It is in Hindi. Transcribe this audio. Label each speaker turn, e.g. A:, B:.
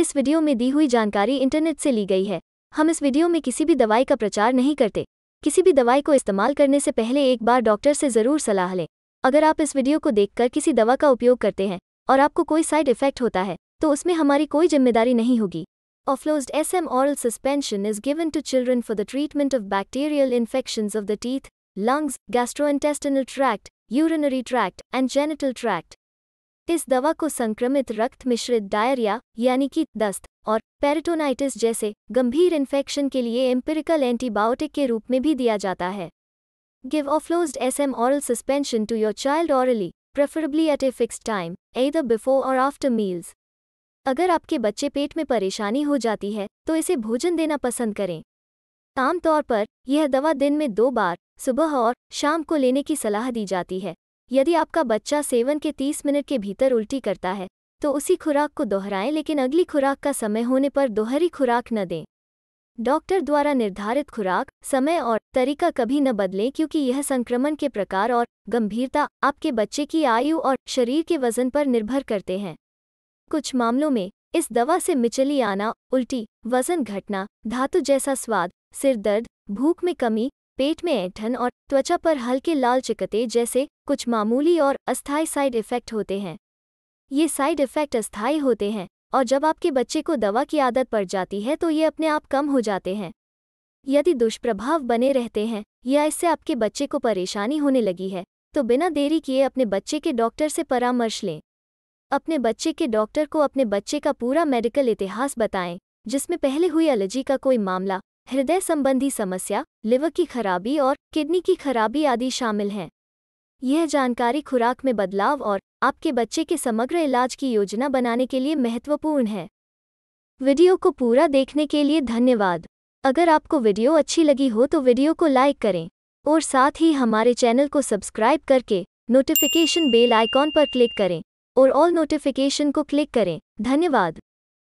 A: इस वीडियो में दी हुई जानकारी इंटरनेट से ली गई है हम इस वीडियो में किसी भी दवाई का प्रचार नहीं करते किसी भी दवाई को इस्तेमाल करने से पहले एक बार डॉक्टर से ज़रूर सलाह लें अगर आप इस वीडियो को देखकर किसी दवा का उपयोग करते हैं और आपको कोई साइड इफेक्ट होता है तो उसमें हमारी कोई जिम्मेदारी नहीं होगी Oflosed oral suspension is given to children for the treatment of of infection of the teeth lungs gastro gastrointestinal tract urinary tract and genital tract इस दवा को संक्रमित रक्त मिश्रित डायरिया यानी कि दस्त और पेरिटोनाइटिस जैसे गंभीर इन्फेक्शन के लिए एम्पिरिकल एंटीबायोटिक के रूप में भी दिया जाता है give Oflos S M oral suspension to your child orally preferably at a fix time either before or after meals अगर आपके बच्चे पेट में परेशानी हो जाती है तो इसे भोजन देना पसंद करें आमतौर पर यह दवा दिन में दो बार सुबह और शाम को लेने की सलाह दी जाती है यदि आपका बच्चा सेवन के 30 मिनट के भीतर उल्टी करता है तो उसी खुराक को दोहराएं लेकिन अगली खुराक का समय होने पर दोहरी खुराक न दें डॉक्टर द्वारा निर्धारित खुराक समय और तरीका कभी न बदलें क्योंकि यह संक्रमण के प्रकार और गंभीरता आपके बच्चे की आयु और शरीर के वजन पर निर्भर करते हैं कुछ मामलों में इस दवा से मिचली आना उल्टी वजन घटना धातु जैसा स्वाद सिरदर्द भूख में कमी पेट में ऐठन और त्वचा पर हल्के लाल चिकते जैसे कुछ मामूली और अस्थायी साइड इफ़ेक्ट होते हैं ये साइड इफ़ेक्ट अस्थायी होते हैं और जब आपके बच्चे को दवा की आदत पड़ जाती है तो ये अपने आप कम हो जाते हैं यदि दुष्प्रभाव बने रहते हैं या इससे आपके बच्चे को परेशानी होने लगी है तो बिना देरी किए अपने बच्चे के डॉक्टर से परामर्श लें अपने बच्चे के डॉक्टर को अपने बच्चे का पूरा मेडिकल इतिहास बताएं जिसमें पहले हुई एलर्जी का कोई मामला हृदय संबंधी समस्या लिवर की खराबी और किडनी की खराबी आदि शामिल हैं यह जानकारी खुराक में बदलाव और आपके बच्चे के समग्र इलाज की योजना बनाने के लिए महत्वपूर्ण है वीडियो को पूरा देखने के लिए धन्यवाद अगर आपको वीडियो अच्छी लगी हो तो वीडियो को लाइक करें और साथ ही हमारे चैनल को सब्सक्राइब करके नोटिफिकेशन बेल आइकॉन पर क्लिक करें और ऑल नोटिफिकेशन को क्लिक करें धन्यवाद